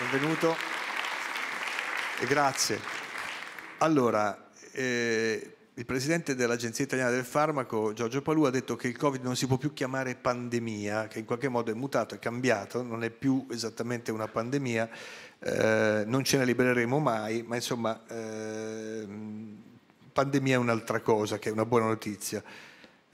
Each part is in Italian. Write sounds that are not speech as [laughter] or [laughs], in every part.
benvenuto e grazie. Allora, eh, il presidente dell'Agenzia Italiana del Farmaco, Giorgio Palù, ha detto che il Covid non si può più chiamare pandemia, che in qualche modo è mutato, è cambiato, non è più esattamente una pandemia, eh, non ce ne libereremo mai, ma insomma eh, pandemia è un'altra cosa che è una buona notizia.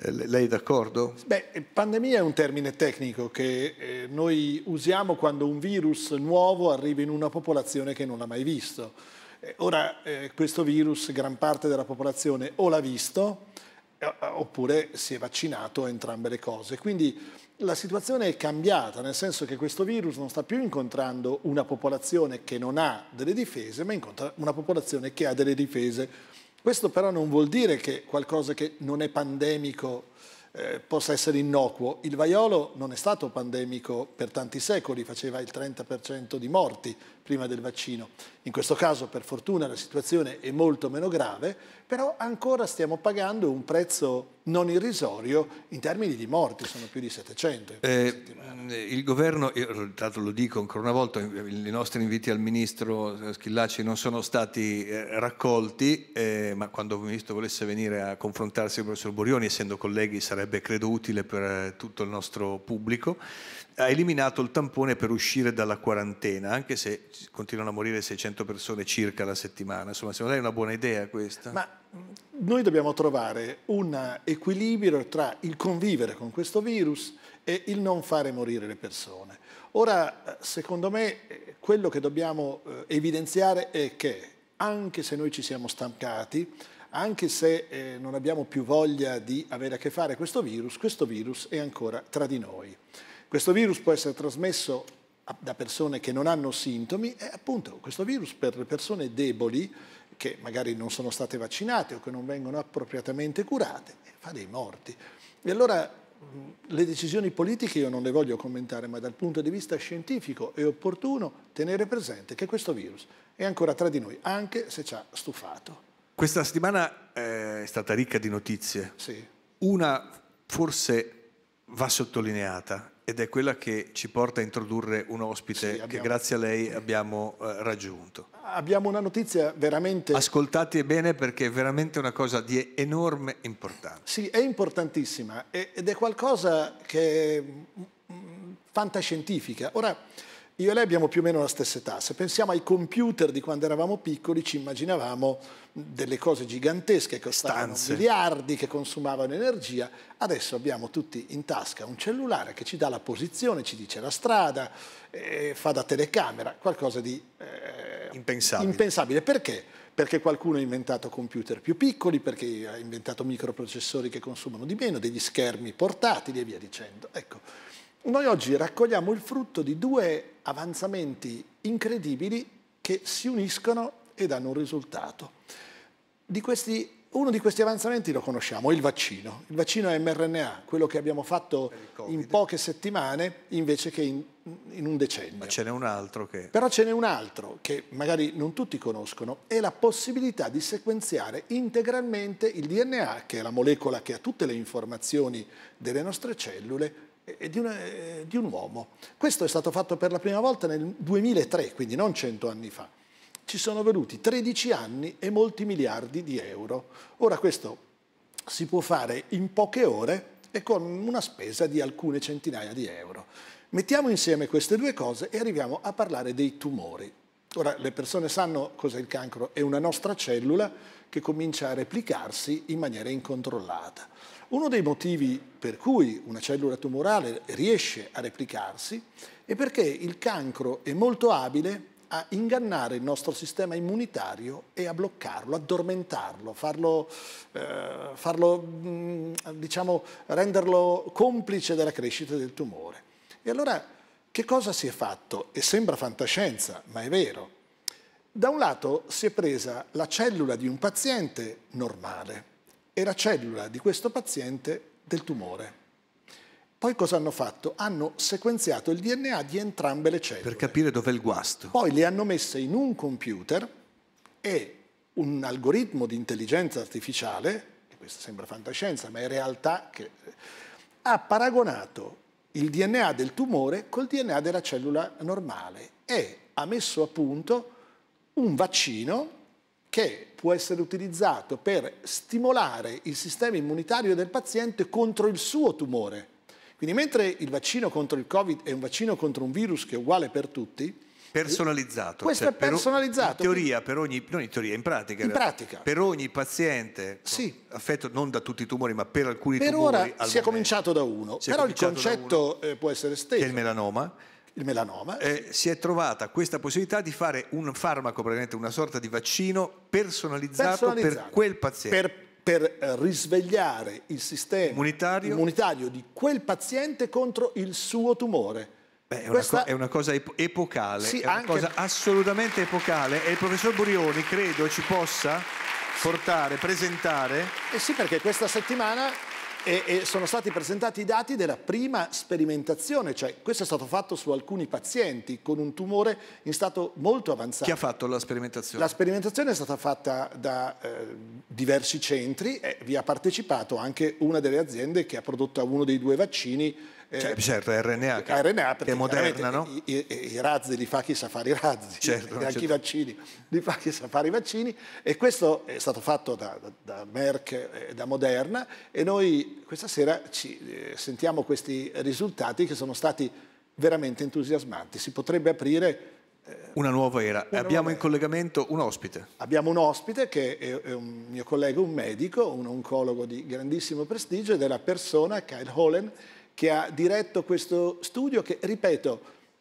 Eh, lei è d'accordo? Beh, pandemia è un termine tecnico che eh, noi usiamo quando un virus nuovo arriva in una popolazione che non l'ha mai visto. Eh, ora questo virus gran parte della popolazione o l'ha visto oppure si è vaccinato a entrambe le cose. Quindi la situazione è cambiata, nel senso che questo virus non sta più incontrando una popolazione che non ha delle difese, ma incontra una popolazione che ha delle difese. Questo però non vuol dire che qualcosa che non è pandemico eh, possa essere innocuo. Il vaiolo non è stato pandemico per tanti secoli, faceva il 30% di morti, prima del vaccino. In questo caso per fortuna la situazione è molto meno grave, però ancora stiamo pagando un prezzo non irrisorio in termini di morti, sono più di 700. Eh, eh, il governo, io, tra l'altro lo dico ancora una volta, i nostri inviti al ministro Schillaci non sono stati eh, raccolti, eh, ma quando il ministro volesse venire a confrontarsi con il professor Borioni, essendo colleghi, sarebbe credo utile per eh, tutto il nostro pubblico ha eliminato il tampone per uscire dalla quarantena, anche se continuano a morire 600 persone circa la settimana. Insomma, secondo lei è una buona idea questa? Ma noi dobbiamo trovare un equilibrio tra il convivere con questo virus e il non fare morire le persone. Ora, eh, secondo me, eh, quello che dobbiamo eh, evidenziare è che anche se noi ci siamo stancati, anche se eh, non abbiamo più voglia di avere a che fare questo virus, questo virus è ancora tra di noi. Questo virus può essere trasmesso da persone che non hanno sintomi e appunto questo virus per le persone deboli che magari non sono state vaccinate o che non vengono appropriatamente curate eh, fa dei morti. E allora le decisioni politiche io non le voglio commentare, ma dal punto di vista scientifico è opportuno tenere presente che questo virus è ancora tra di noi, anche se ci ha stufato. Questa settimana eh, è stata ricca di notizie. Sì. Una forse va sottolineata ed è quella che ci porta a introdurre un ospite sì, abbiamo... che grazie a lei abbiamo eh, raggiunto. Abbiamo una notizia veramente... Ascoltate bene perché è veramente una cosa di enorme importanza. Sì, è importantissima ed è qualcosa che è mm, mm, fantascientifica. Ora, io e lei abbiamo più o meno la stessa età. Se pensiamo ai computer di quando eravamo piccoli, ci immaginavamo delle cose gigantesche che costavano Stanze. miliardi, che consumavano energia. Adesso abbiamo tutti in tasca un cellulare che ci dà la posizione, ci dice la strada, eh, fa da telecamera, qualcosa di eh, impensabile. impensabile. Perché? Perché qualcuno ha inventato computer più piccoli, perché ha inventato microprocessori che consumano di meno, degli schermi portatili e via dicendo. Ecco. Noi oggi raccogliamo il frutto di due avanzamenti incredibili che si uniscono e danno un risultato. Di questi, uno di questi avanzamenti lo conosciamo, il vaccino. Il vaccino mRNA, quello che abbiamo fatto in poche settimane invece che in, in un decennio. Ma ce n'è un altro che... Però ce n'è un altro che magari non tutti conoscono, è la possibilità di sequenziare integralmente il DNA, che è la molecola che ha tutte le informazioni delle nostre cellule, eh, eh, di un, eh, di, un uomo. Questo è stato fatto per la prima volta nel 2003, quindi non cento anni fa. Ci sono voluti 13 anni e molti miliardi di euro. Ora questo si può fare in poche ore e con una spesa di alcune centinaia di euro. Mettiamo insieme queste due cose e arriviamo a parlare dei tumori. Ora, le persone sanno cos'è il cancro, è una nostra cellula che comincia a replicarsi in maniera incontrollata. Uno dei motivi per cui una cellula tumorale riesce a replicarsi è perché il cancro è molto abile a ingannare il nostro sistema immunitario e a bloccarlo, addormentarlo, farlo, eh, farlo mm, diciamo, renderlo complice della crescita del tumore. E allora che cosa si è fatto? E sembra fantascienza, ma è vero. Da un lato si è presa la cellula di un paziente normale, era cellula di questo paziente del tumore. Poi cosa hanno fatto? Hanno sequenziato il DNA di entrambe le cellule. Per capire dov'è il guasto. Poi le hanno messe in un computer e un algoritmo di intelligenza artificiale, che questa sembra fantascienza, ma è realtà, che ha paragonato il DNA del tumore col DNA della cellula normale e ha messo a punto un vaccino che può essere utilizzato per stimolare il sistema immunitario del paziente contro il suo tumore. Quindi mentre il vaccino contro il Covid è un vaccino contro un virus che è uguale per tutti, Personalizzato. Questo cioè, è personalizzato. In teoria, per ogni, non in teoria, in pratica. In pratica. Per ogni paziente sì. affetto non da tutti i tumori, ma per alcuni per tumori. Per ora si momento. è cominciato da uno, si però il concetto eh, può essere stesso. Che è il melanoma il melanoma. Eh, si è trovata questa possibilità di fare un farmaco, praticamente una sorta di vaccino personalizzato, personalizzato per quel paziente. Per, per eh, risvegliare il sistema immunitario. immunitario di quel paziente contro il suo tumore. Beh, è, Questa... una è, una cosa ep epocale, sì, è una cosa assolutamente epocale e il professor Burioni credo ci possa portare, presentare. Eh sì, perché questa settimana e, e, sono stati presentati i dati della prima sperimentazione, cioè questo è stato fatto su alcuni pazienti con un tumore in stato molto avanzato. Chi ha fatto la sperimentazione? La sperimentazione è stata fatta da eh, diversi centri e vi ha partecipato anche una delle aziende che ha prodotto uno dei due vaccini cioè, eh, certo, RNA certo, che, RNA che è moderna, no? I, i, I, razzi li fa chi sa fare i razzi, [laughs] certo, anche certo. i vaccini li fa chi sa fare i vaccini e questo è stato fatto da, da, da Merck e da Moderna e noi questa sera ci, eh, sentiamo questi risultati che sono stati veramente entusiasmanti. Si potrebbe aprire eh, una nuova era. Una Abbiamo nuova in collegamento un ospite. Abbiamo un ospite che è, un mio collega, un medico, un oncologo di grandissimo prestigio ed è la persona, Kyle Holland, che ha diretto questo studio che, ripeto,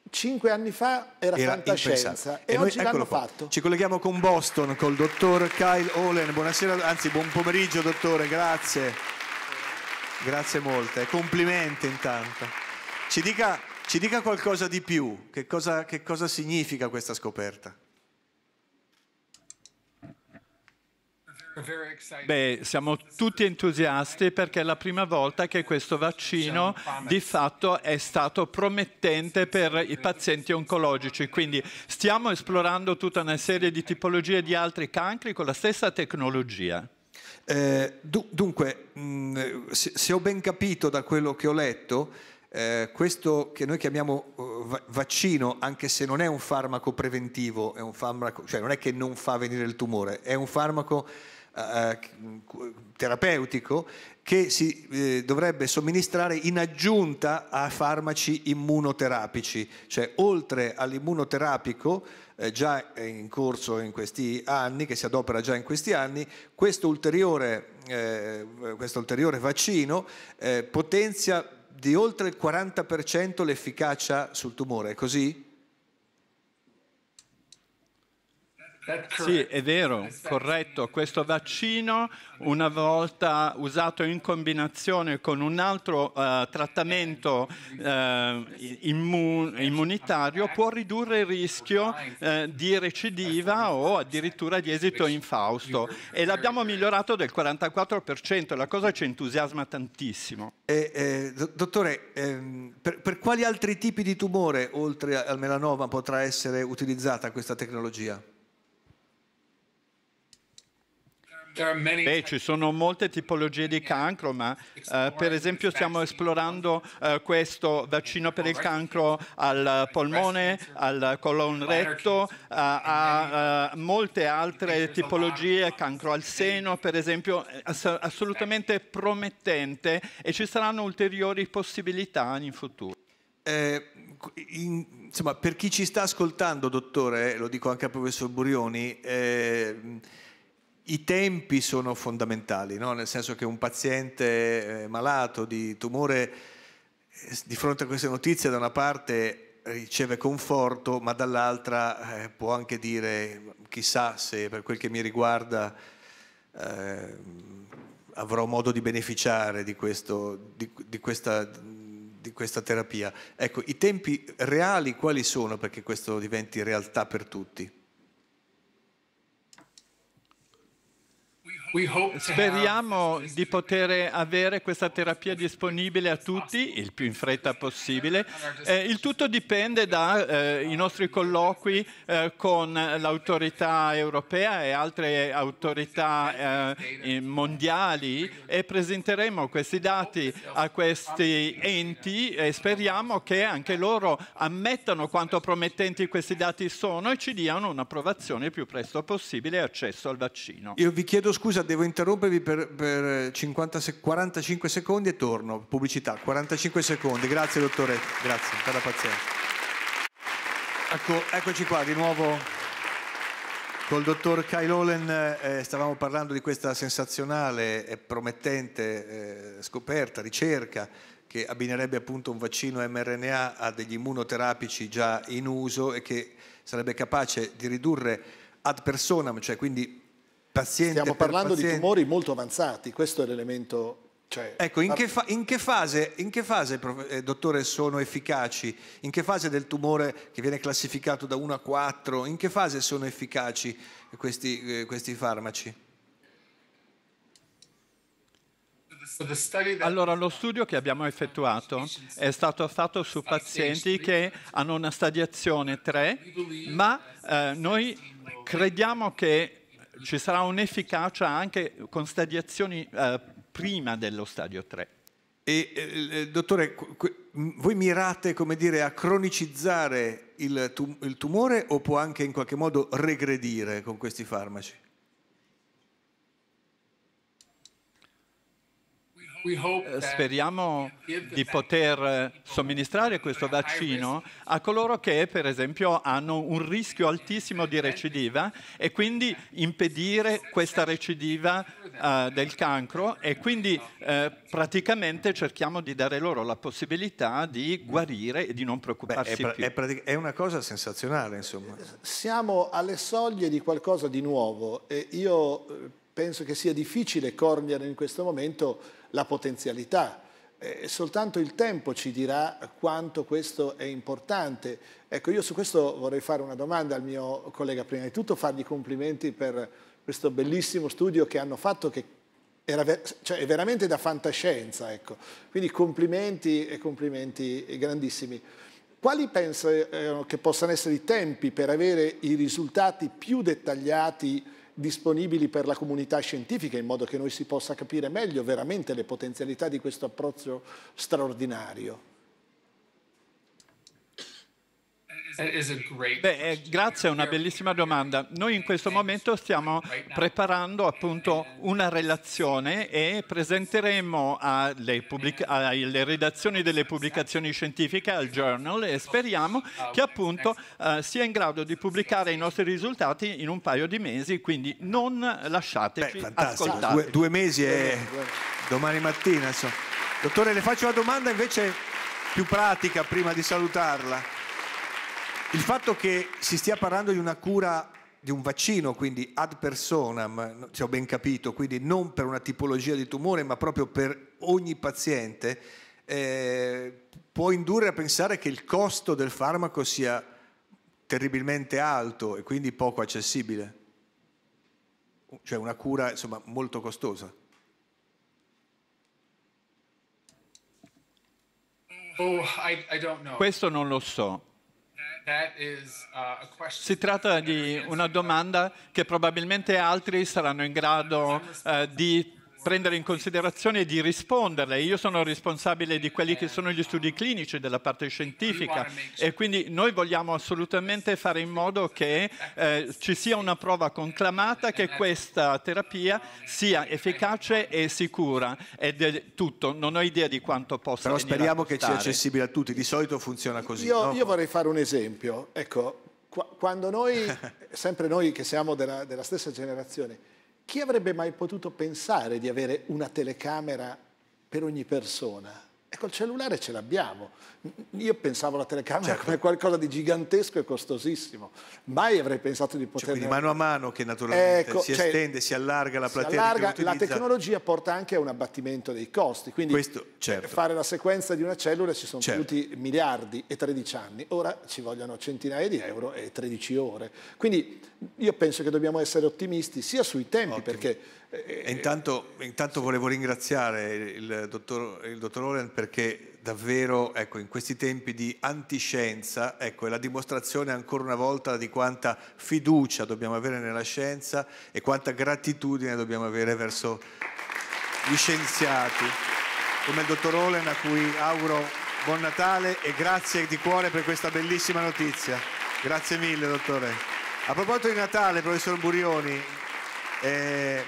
cinque anni fa era, era fantascienza impensabile. e, e noi, oggi l'hanno qua. fatto. Ci colleghiamo con Boston, col dottor Kyle Olen. Buonasera, anzi buon pomeriggio dottore, grazie. Grazie molte, complimenti intanto. Ci dica, ci dica qualcosa di più, che cosa, che cosa significa questa scoperta? Beh, siamo tutti entusiasti perché è la prima volta che questo vaccino di fatto è stato promettente per i pazienti oncologici, quindi stiamo esplorando tutta una serie di tipologie di altri cancri con la stessa tecnologia. Eh, dunque, mh, mm, se, se, ho ben capito da quello che ho letto, eh, questo che noi chiamiamo uh, vaccino, anche se non è un farmaco preventivo, è un farmaco, cioè non è che non fa venire il tumore, è un farmaco eh, eh, terapeutico che si eh, dovrebbe somministrare in aggiunta a farmaci immunoterapici, cioè oltre all'immunoterapico già in corso in questi anni, che si adopera già in questi anni, questo ulteriore, questo ulteriore vaccino potenzia di oltre il 40% l'efficacia sul tumore, è così? Sì, è vero, corretto. Questo vaccino, una volta usato in combinazione con un altro uh, trattamento uh, eh, immun- immunitario, può ridurre il rischio uh, di recidiva o addirittura di esito infausto. E l'abbiamo migliorato del 44%, la cosa ci entusiasma tantissimo. Eh, eh, dottore, ehm, per, per quali altri tipi di tumore, oltre al melanoma, potrà essere utilizzata questa tecnologia? Beh, ci sono molte tipologie di cancro, ma eh, per esempio stiamo esplorando eh, questo vaccino per il cancro al polmone, al colon retto, a, a, a eh, molte altre tipologie, cancro al seno per esempio, ass- assolutamente promettente e ci saranno ulteriori possibilità in futuro. Eh, in, insomma, per chi ci sta ascoltando, dottore, eh, lo dico anche al professor Burioni, eh, i tempi sono fondamentali, no? nel senso che un paziente eh, malato di tumore eh, di fronte a queste notizie da una parte riceve conforto, ma dall'altra eh, può anche dire chissà se per quel che mi riguarda eh, avrò modo di beneficiare di, questo, di, di, questa, di, questa, terapia. Ecco, i tempi reali quali sono perché questo diventi realtà per tutti? Speriamo di poter avere questa terapia disponibile a tutti il più in fretta possibile. Eh, il tutto dipende dai eh, nostri colloqui eh, con l'autorità europea e altre autorità eh, mondiali e presenteremo questi dati a questi enti e speriamo che anche loro ammettano quanto promettenti questi dati sono e ci diano un'approvazione il più presto possibile e accesso al vaccino. Io vi chiedo scusa scusa, devo interrompervi per, per 50, 45 secondi e torno. Pubblicità, 45 secondi. Grazie dottore, grazie per la pazienza. Ecco, eccoci qua di nuovo Col dottor Kyle Olen eh, stavamo parlando di questa sensazionale e promettente eh, scoperta, ricerca che abbinerebbe appunto un vaccino mRNA a degli immunoterapici già in uso e che sarebbe capace di ridurre ad personam, cioè quindi paziente Stiamo parlando paziente. di tumori molto avanzati, questo è l'elemento... Cioè, ecco, in che, in che, fase, in che fase eh, dottore, sono efficaci? In che fase del tumore che viene classificato da 1 a 4, in che fase sono efficaci questi, eh, questi farmaci? Allora, lo studio che abbiamo effettuato è stato fatto su pazienti che hanno una stadiazione 3, ma eh, noi crediamo che ci sarà un'efficacia anche con stadiazioni eh, prima dello stadio 3. E, eh, eh dottore, voi mirate dire, a cronicizzare il, tum il tumore o può anche in qualche modo regredire con questi farmaci? Eh, speriamo di poter eh, somministrare questo vaccino a coloro che, per esempio, hanno un rischio altissimo di recidiva e quindi impedire questa recidiva uh, del cancro e quindi uh, praticamente cerchiamo di dare loro la possibilità di guarire e di non preoccuparsi Beh, è, più. È, è una cosa sensazionale, insomma. Siamo alle soglie di qualcosa di nuovo e io penso che sia difficile cogliere in questo momento la potenzialità. Eh, soltanto il tempo ci dirà quanto questo è importante. Ecco, io su questo vorrei fare una domanda al mio collega, prima di tutto fargli complimenti per questo bellissimo studio che hanno fatto, che era ver cioè, è veramente da fantascienza. Ecco. Quindi complimenti e complimenti grandissimi. Quali pensano eh, che possano essere i tempi per avere i risultati più dettagliati disponibili per la comunità scientifica in modo che noi si possa capire meglio veramente le potenzialità di questo approccio straordinario. Beh, eh, grazie, è una bellissima domanda. Noi in questo momento stiamo preparando appunto una relazione e presenteremo alle, pubblic- alle redazioni delle pubblicazioni scientifiche, al journal e speriamo uh, che appunto eh, sia in grado di pubblicare i nostri risultati in un paio di mesi, quindi non lasciateci ascoltare. Due, due mesi e domani mattina. Insomma. Dottore, le faccio una domanda invece più pratica prima di salutarla. Il fatto che si stia parlando di una cura di un vaccino, quindi ad personam, se ho ben capito, quindi non per una tipologia di tumore, ma proprio per ogni paziente, eh, può indurre a pensare che il costo del farmaco sia terribilmente alto e quindi poco accessibile. Cioè una cura insomma, molto costosa. Oh, I, I Questo non lo so. Uh, si tratta di una domanda che probabilmente altri saranno in grado eh, di prendere in considerazione e di risponderle. Io sono responsabile di quelli che sono gli studi clinici, della parte scientifica e quindi noi vogliamo assolutamente fare in modo che eh, ci sia una prova conclamata che questa terapia sia efficace e sicura. Ed è tutto, non ho idea di quanto possa essere. Però speriamo che sia accessibile a tutti, di solito funziona così. Io, no? io vorrei fare un esempio. Ecco, quando noi, [laughs] sempre noi che siamo della, della stessa generazione, chi avrebbe mai potuto pensare di avere una telecamera per ogni persona? E col cellulare ce l'abbiamo. Io pensavo alla telecamera certo. come qualcosa di gigantesco e costosissimo. Mai avrei pensato di cioè, poter... Cioè, quindi mano a mano che naturalmente ecco, si cioè, estende, si allarga la platea si allarga, La tecnologia porta anche a un abbattimento dei costi. Quindi Questo, certo. per fare la sequenza di una cellula ci sono certo. voluti miliardi e 13 anni. Ora ci vogliono centinaia di euro e 13 ore. Quindi io penso che dobbiamo essere ottimisti sia sui tempi, Ottimo. perché Intanto, intanto, volevo ringraziare il dottor, il dottor Oren perché davvero ecco, in questi tempi di antiscienza ecco, è la dimostrazione ancora una volta di quanta fiducia dobbiamo avere nella scienza e quanta gratitudine dobbiamo avere verso gli scienziati come il dottor Olen a cui auguro buon Natale e grazie di cuore per questa bellissima notizia. Grazie mille dottore. A proposito di Natale, professor Burioni, eh,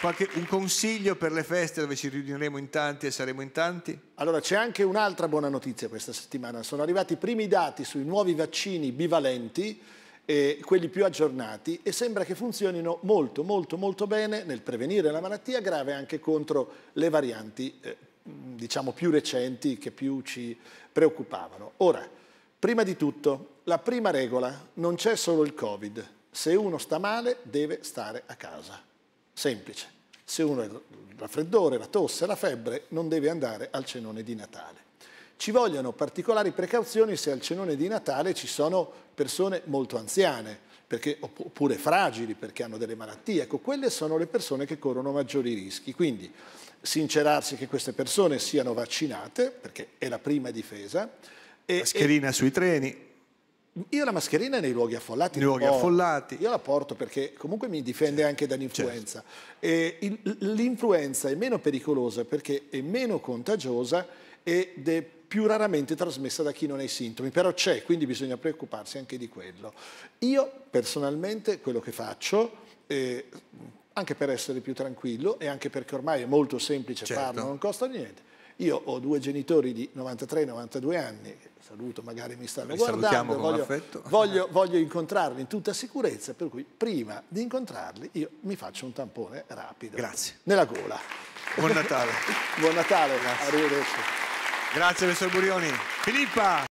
Qualche, un consiglio per le feste dove ci riuniremo in tanti e saremo in tanti? Allora c'è anche un'altra buona notizia questa settimana, sono arrivati i primi dati sui nuovi vaccini bivalenti, eh, quelli più aggiornati e sembra che funzionino molto molto molto bene nel prevenire la malattia grave anche contro le varianti eh, diciamo più recenti che più ci preoccupavano. Ora, prima di tutto, la prima regola non c'è solo il Covid, se uno sta male deve stare a casa Semplice. Se uno ha il raffreddore, la tosse, la febbre, non deve andare al cenone di Natale. Ci vogliono particolari precauzioni se al cenone di Natale ci sono persone molto anziane, perché, oppure fragili perché hanno delle malattie. Ecco, quelle sono le persone che corrono maggiori rischi. Quindi sincerarsi che queste persone siano vaccinate, perché è la prima difesa. E, Mascherina e, sui treni. Io la mascherina nei luoghi affollati. Nei luoghi porto. Oh, affollati. Io la porto perché comunque mi difende anche dall'influenza. Certo. L'influenza è meno pericolosa perché è meno contagiosa ed è più raramente trasmessa da chi non ha i sintomi, però c'è, quindi bisogna preoccuparsi anche di quello. Io personalmente quello che faccio, eh, anche per essere più tranquillo e anche perché ormai è molto semplice certo. farlo, non costa niente, io ho due genitori di 93-92 anni, saluto, magari mi stanno Li guardando, voglio, [laughs] voglio, voglio, incontrarli in tutta sicurezza, per cui prima di incontrarli io mi faccio un tampone rapido. Grazie. Nella gola. Buon Natale. [laughs] Buon Natale, Grazie. arrivederci. Grazie, professor Burioni. Filippa!